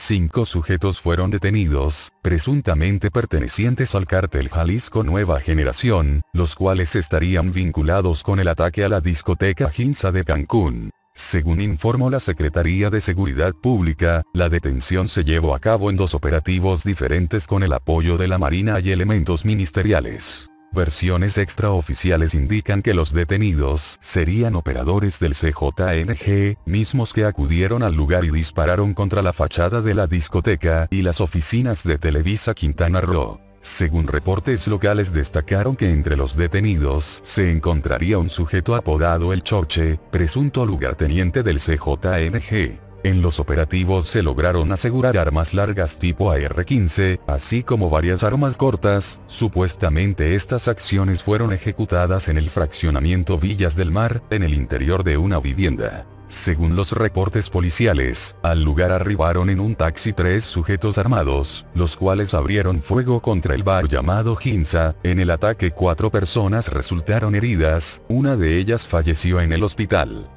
Cinco sujetos fueron detenidos, presuntamente pertenecientes al cártel Jalisco Nueva Generación, los cuales estarían vinculados con el ataque a la discoteca Ginza de Cancún. Según informó la Secretaría de Seguridad Pública, la detención se llevó a cabo en dos operativos diferentes con el apoyo de la Marina y elementos ministeriales. Versiones extraoficiales indican que los detenidos serían operadores del CJNG, mismos que acudieron al lugar y dispararon contra la fachada de la discoteca y las oficinas de Televisa Quintana Roo. Según reportes locales destacaron que entre los detenidos se encontraría un sujeto apodado El Choche, presunto lugarteniente del CJNG. En los operativos se lograron asegurar armas largas tipo AR-15, así como varias armas cortas, supuestamente estas acciones fueron ejecutadas en el fraccionamiento Villas del Mar, en el interior de una vivienda. Según los reportes policiales, al lugar arribaron en un taxi tres sujetos armados, los cuales abrieron fuego contra el bar llamado Ginza. En el ataque cuatro personas resultaron heridas, una de ellas falleció en el hospital.